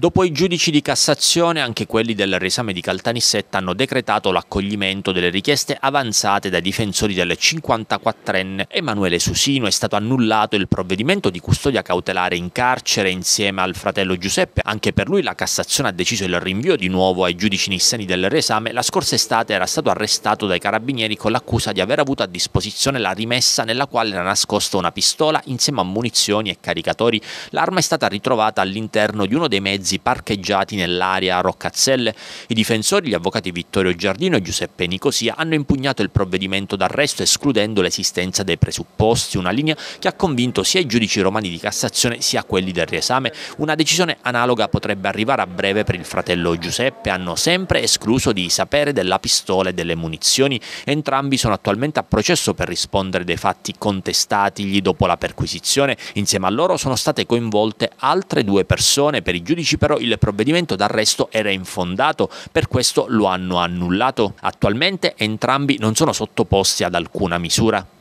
Dopo i giudici di Cassazione, anche quelli del riesame di Caltanissetta hanno decretato l'accoglimento delle richieste avanzate dai difensori del 54enne Emanuele Susino. È stato annullato il provvedimento di custodia cautelare in carcere insieme al fratello Giuseppe. Anche per lui la Cassazione ha deciso il rinvio di nuovo ai giudici nissani del riesame. La scorsa estate era stato arrestato dai carabinieri con l'accusa di aver avuto a disposizione la rimessa nella quale era nascosta una pistola insieme a munizioni e caricatori. L'arma è stata ritrovata all'interno di uno dei mezzi mezzi parcheggiati nell'area a Roccazzelle. I difensori, gli avvocati Vittorio Giardino e Giuseppe Nicosia, hanno impugnato il provvedimento d'arresto escludendo l'esistenza dei presupposti, una linea che ha convinto sia i giudici romani di Cassazione sia quelli del riesame. Una decisione analoga potrebbe arrivare a breve per il fratello Giuseppe, hanno sempre escluso di sapere della pistola e delle munizioni. Entrambi sono attualmente a processo per rispondere dei fatti contestatigli dopo la perquisizione. Insieme a loro sono state coinvolte altre due persone. Per i giudici però il provvedimento d'arresto era infondato, per questo lo hanno annullato. Attualmente entrambi non sono sottoposti ad alcuna misura.